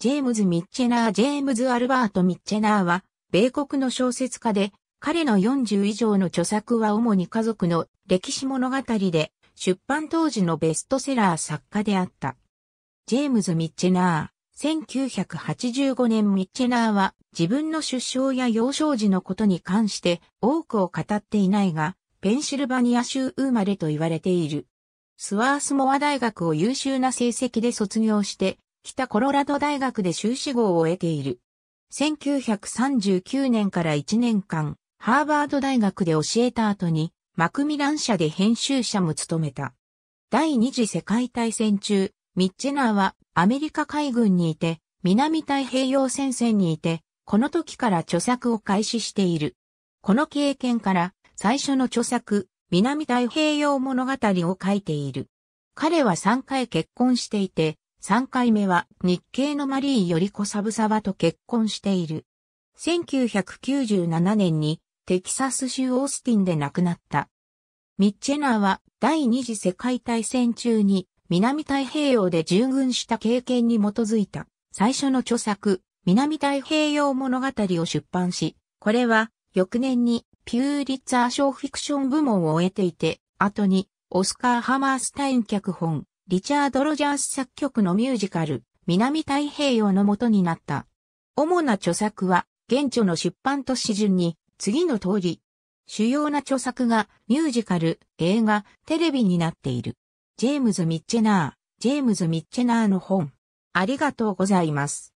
ジェームズ・ミッチェナー・ジェームズ・アルバート・ミッチェナーは、米国の小説家で、彼の40以上の著作は主に家族の歴史物語で、出版当時のベストセラー作家であった。ジェームズ・ミッチェナー、1985年ミッチェナーは自分の出生や幼少時のことに関して多くを語っていないが、ペンシルバニア州生まれと言われている。スワースモア大学を優秀な成績で卒業して、北コロラド大学で修士号を得ている。1939年から1年間、ハーバード大学で教えた後に、マクミラン社で編集者も務めた。第二次世界大戦中、ミッチェナーはアメリカ海軍にいて、南太平洋戦線にいて、この時から著作を開始している。この経験から、最初の著作、南太平洋物語を書いている。彼は3回結婚していて、3回目は日系のマリー・ヨリコ・サブサワと結婚している。1997年にテキサス州オースティンで亡くなった。ミッチェナーは第二次世界大戦中に南太平洋で従軍した経験に基づいた最初の著作南太平洋物語を出版し、これは翌年にピューリッツァー賞フィクション部門を得ていて、後にオスカー・ハマースタイン脚本、リチャード・ロジャース作曲のミュージカル、南太平洋の元になった。主な著作は、現著の出版と始順に、次の通り。主要な著作が、ミュージカル、映画、テレビになっている。ジェームズ・ミッチェナー、ジェームズ・ミッチェナーの本。ありがとうございます。